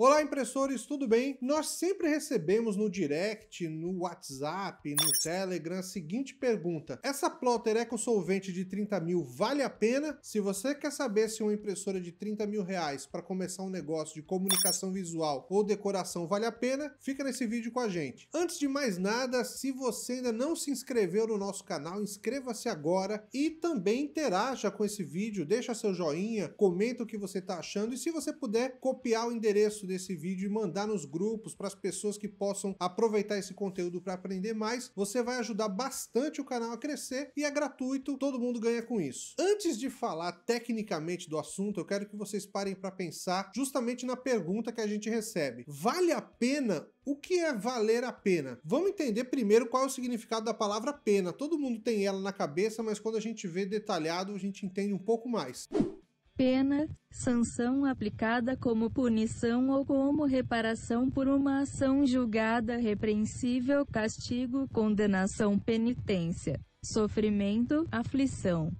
Olá, impressores, tudo bem? Nós sempre recebemos no direct, no WhatsApp, no Telegram a seguinte pergunta: Essa plotter é com solvente de 30 mil vale a pena? Se você quer saber se uma impressora de 30 mil reais para começar um negócio de comunicação visual ou decoração vale a pena, fica nesse vídeo com a gente. Antes de mais nada, se você ainda não se inscreveu no nosso canal, inscreva-se agora e também interaja com esse vídeo, deixa seu joinha, comenta o que você está achando e se você puder copiar o endereço desse vídeo e mandar nos grupos para as pessoas que possam aproveitar esse conteúdo para aprender mais. Você vai ajudar bastante o canal a crescer e é gratuito, todo mundo ganha com isso. Antes de falar tecnicamente do assunto, eu quero que vocês parem para pensar justamente na pergunta que a gente recebe. Vale a pena o que é valer a pena? Vamos entender primeiro qual é o significado da palavra pena. Todo mundo tem ela na cabeça, mas quando a gente vê detalhado, a gente entende um pouco mais pena, sanção aplicada como punição ou como reparação por uma ação julgada repreensível, castigo, condenação, penitência, sofrimento, aflição.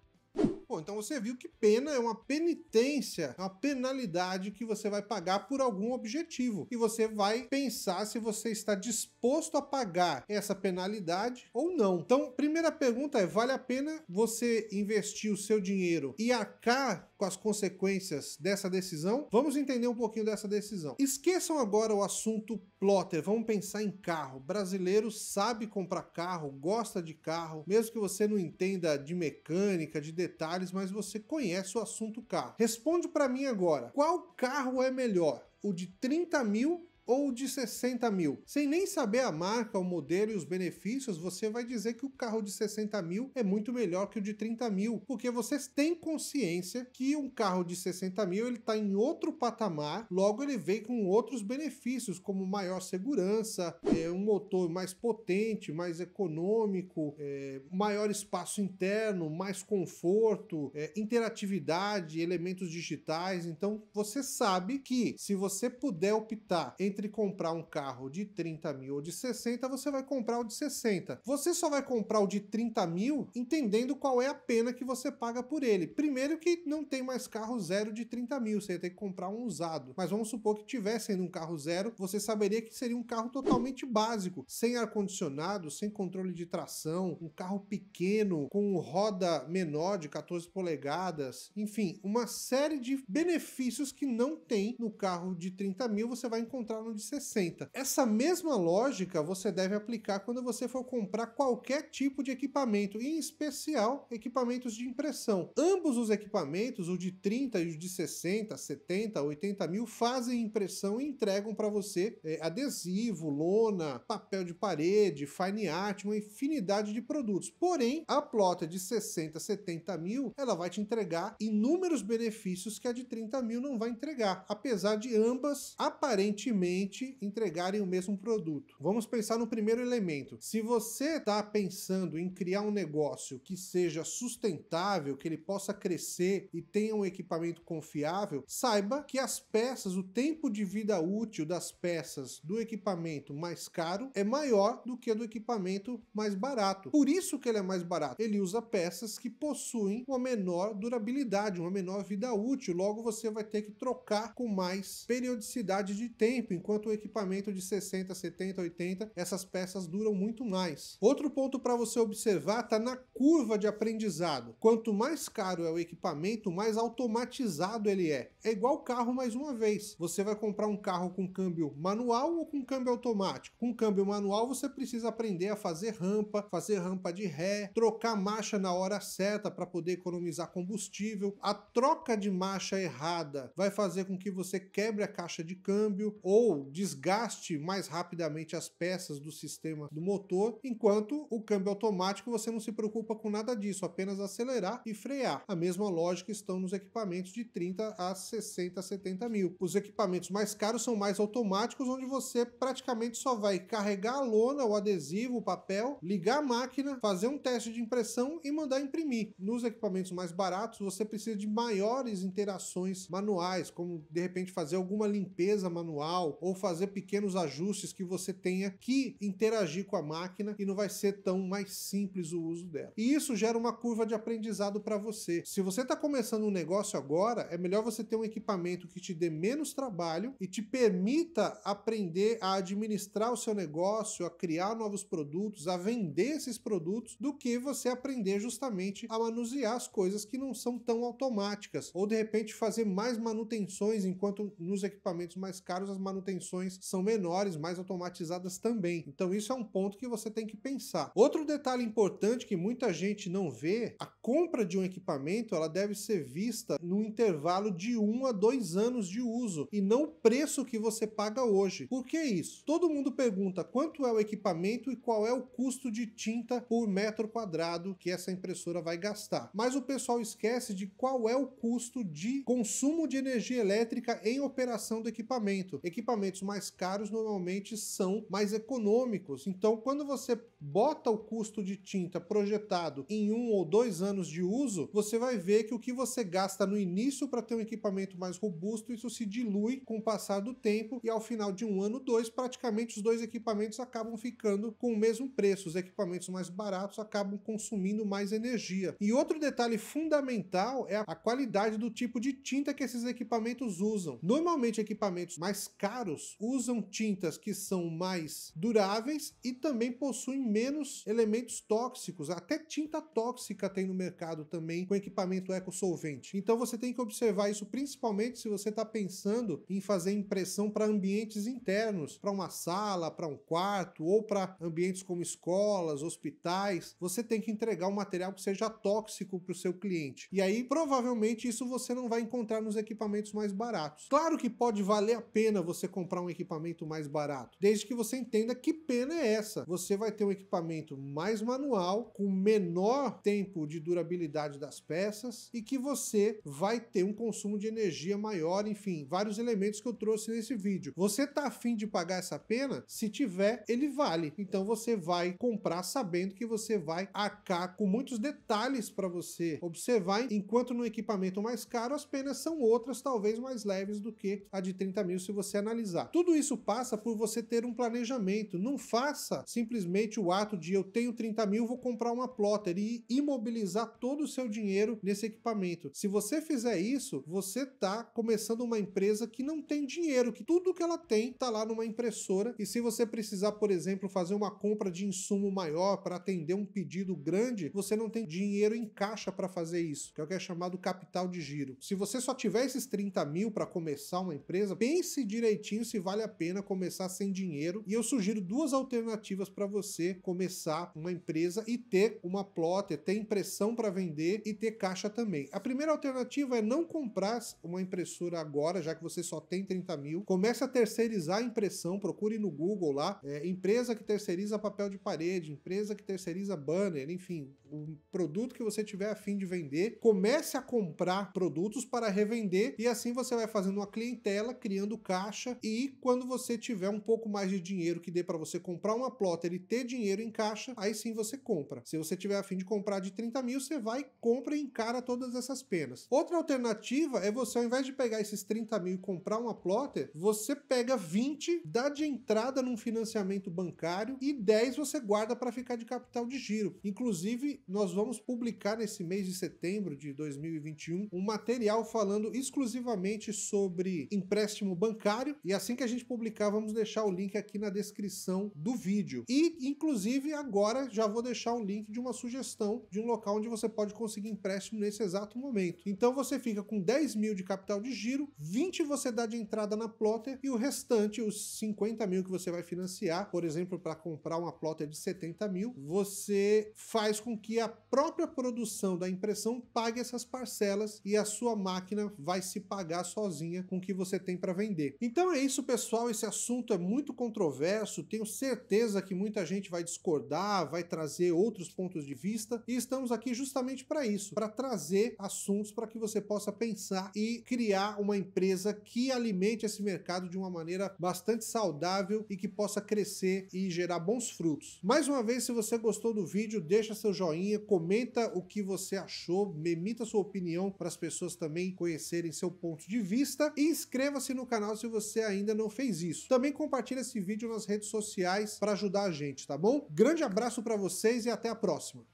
Bom, então você viu que pena é uma penitência, uma penalidade que você vai pagar por algum objetivo. E você vai pensar se você está disposto a pagar essa penalidade ou não. Então, primeira pergunta é: vale a pena você investir o seu dinheiro e arcar com as consequências dessa decisão, vamos entender um pouquinho dessa decisão. Esqueçam agora o assunto plotter, vamos pensar em carro. Brasileiro sabe comprar carro, gosta de carro, mesmo que você não entenda de mecânica, de detalhes, mas você conhece o assunto carro. Responde para mim agora, qual carro é melhor? O de 30 mil ou de 60 mil. Sem nem saber a marca, o modelo e os benefícios, você vai dizer que o carro de 60 mil é muito melhor que o de 30 mil, porque vocês têm consciência que um carro de 60 mil ele está em outro patamar, logo ele vem com outros benefícios, como maior segurança, é, um motor mais potente, mais econômico, é, maior espaço interno, mais conforto, é, interatividade, elementos digitais. Então você sabe que se você puder optar entre entre comprar um carro de 30 mil ou de 60, você vai comprar o de 60. Você só vai comprar o de 30 mil entendendo qual é a pena que você paga por ele. Primeiro que não tem mais carro zero de 30 mil, você ia ter que comprar um usado. Mas vamos supor que tivesse um carro zero, você saberia que seria um carro totalmente básico, sem ar-condicionado, sem controle de tração, um carro pequeno, com roda menor de 14 polegadas, enfim, uma série de benefícios que não tem no carro de 30 mil, você vai encontrar no de 60. Essa mesma lógica você deve aplicar quando você for comprar qualquer tipo de equipamento, em especial equipamentos de impressão. Ambos os equipamentos, o de 30 e o de 60, 70, 80 mil, fazem impressão e entregam para você é, adesivo, lona, papel de parede, fine art, uma infinidade de produtos. Porém, a plota de 60, 70 mil, ela vai te entregar inúmeros benefícios que a de 30 mil não vai entregar, apesar de ambas aparentemente cliente entregarem o mesmo produto. Vamos pensar no primeiro elemento. Se você está pensando em criar um negócio que seja sustentável, que ele possa crescer e tenha um equipamento confiável, saiba que as peças, o tempo de vida útil das peças do equipamento mais caro é maior do que a do equipamento mais barato. Por isso que ele é mais barato. Ele usa peças que possuem uma menor durabilidade, uma menor vida útil. Logo você vai ter que trocar com mais periodicidade de tempo, enquanto o equipamento de 60, 70, 80, essas peças duram muito mais. Outro ponto para você observar está na curva de aprendizado. Quanto mais caro é o equipamento, mais automatizado ele é. É igual carro mais uma vez. Você vai comprar um carro com câmbio manual ou com câmbio automático? Com câmbio manual você precisa aprender a fazer rampa, fazer rampa de ré, trocar marcha na hora certa para poder economizar combustível. A troca de marcha errada vai fazer com que você quebre a caixa de câmbio ou ou desgaste mais rapidamente as peças do sistema do motor, enquanto o câmbio automático você não se preocupa com nada disso, apenas acelerar e frear. A mesma lógica estão nos equipamentos de 30 a 60, 70 mil. Os equipamentos mais caros são mais automáticos, onde você praticamente só vai carregar a lona, o adesivo, o papel, ligar a máquina, fazer um teste de impressão e mandar imprimir. Nos equipamentos mais baratos, você precisa de maiores interações manuais, como de repente fazer alguma limpeza manual, ou fazer pequenos ajustes que você tenha que interagir com a máquina e não vai ser tão mais simples o uso dela. E isso gera uma curva de aprendizado para você. Se você está começando um negócio agora, é melhor você ter um equipamento que te dê menos trabalho e te permita aprender a administrar o seu negócio, a criar novos produtos, a vender esses produtos, do que você aprender justamente a manusear as coisas que não são tão automáticas, ou de repente fazer mais manutenções, enquanto nos equipamentos mais caros as manutenções manutenções são menores, mais automatizadas também. Então isso é um ponto que você tem que pensar. Outro detalhe importante que muita gente não vê, a compra de um equipamento, ela deve ser vista no intervalo de um a dois anos de uso e não o preço que você paga hoje. Por que isso? Todo mundo pergunta quanto é o equipamento e qual é o custo de tinta por metro quadrado que essa impressora vai gastar. Mas o pessoal esquece de qual é o custo de consumo de energia elétrica em operação do equipamento. Equipamento equipamentos mais caros normalmente são mais econômicos. Então, quando você bota o custo de tinta projetado em um ou dois anos de uso, você vai ver que o que você gasta no início para ter um equipamento mais robusto, isso se dilui com o passar do tempo e ao final de um ano, dois, praticamente os dois equipamentos acabam ficando com o mesmo preço. Os equipamentos mais baratos acabam consumindo mais energia. E outro detalhe fundamental é a qualidade do tipo de tinta que esses equipamentos usam. Normalmente, equipamentos mais caros claros usam tintas que são mais duráveis e também possuem menos elementos tóxicos. Até tinta tóxica tem no mercado também com equipamento eco-solvente. Então você tem que observar isso principalmente se você está pensando em fazer impressão para ambientes internos, para uma sala, para um quarto ou para ambientes como escolas, hospitais. Você tem que entregar um material que seja tóxico para o seu cliente. E aí provavelmente isso você não vai encontrar nos equipamentos mais baratos. Claro que pode valer a pena você comprar um equipamento mais barato, desde que você entenda que pena é essa. Você vai ter um equipamento mais manual, com menor tempo de durabilidade das peças e que você vai ter um consumo de energia maior, enfim, vários elementos que eu trouxe nesse vídeo. Você tá afim de pagar essa pena? Se tiver, ele vale. Então você vai comprar sabendo que você vai acar com muitos detalhes para você observar, enquanto no equipamento mais caro as penas são outras, talvez mais leves do que a de 30 mil se você analisar realizar. Tudo isso passa por você ter um planejamento. Não faça simplesmente o ato de eu tenho 30 mil, vou comprar uma plotter e imobilizar todo o seu dinheiro nesse equipamento. Se você fizer isso, você está começando uma empresa que não tem dinheiro, que tudo que ela tem está lá numa impressora. E se você precisar, por exemplo, fazer uma compra de insumo maior para atender um pedido grande, você não tem dinheiro em caixa para fazer isso, que é o que é chamado capital de giro. Se você só tiver esses 30 mil para começar uma empresa, pense direitinho certinho se vale a pena começar sem dinheiro e eu sugiro duas alternativas para você começar uma empresa e ter uma plotter, ter impressão para vender e ter caixa também. A primeira alternativa é não comprar uma impressora agora, já que você só tem 30 mil. Comece a terceirizar a impressão, procure no Google lá, é, empresa que terceiriza papel de parede, empresa que terceiriza banner, enfim, o produto que você tiver a fim de vender, comece a comprar produtos para revender e assim você vai fazendo uma clientela, criando caixa e quando você tiver um pouco mais de dinheiro que dê para você comprar uma plotter e ter dinheiro em caixa, aí sim você compra. Se você tiver a fim de comprar de 30 mil, você vai, compra e encara todas essas penas. Outra alternativa é você, ao invés de pegar esses 30 mil e comprar uma plotter, você pega 20, dá de entrada num financiamento bancário e 10 você guarda para ficar de capital de giro. Inclusive, nós vamos publicar nesse mês de setembro de 2021 um material falando exclusivamente sobre empréstimo bancário e assim que a gente publicar, vamos deixar o link aqui na descrição do vídeo. E, inclusive, agora já vou deixar um link de uma sugestão de um local onde você pode conseguir empréstimo nesse exato momento. Então você fica com 10 mil de capital de giro, 20 você dá de entrada na plotter e o restante, os 50 mil que você vai financiar, por exemplo, para comprar uma plotter de 70 mil, você faz com que a própria produção da impressão pague essas parcelas e a sua máquina vai se pagar sozinha com o que você tem para vender. Então é é isso, pessoal. Esse assunto é muito controverso. Tenho certeza que muita gente vai discordar, vai trazer outros pontos de vista. E estamos aqui justamente para isso para trazer assuntos para que você possa pensar e criar uma empresa que alimente esse mercado de uma maneira bastante saudável e que possa crescer e gerar bons frutos. Mais uma vez, se você gostou do vídeo, deixa seu joinha, comenta o que você achou, emita sua opinião para as pessoas também conhecerem seu ponto de vista e inscreva-se no canal se você ainda não fez isso. Também compartilha esse vídeo nas redes sociais para ajudar a gente, tá bom? Grande abraço para vocês e até a próxima.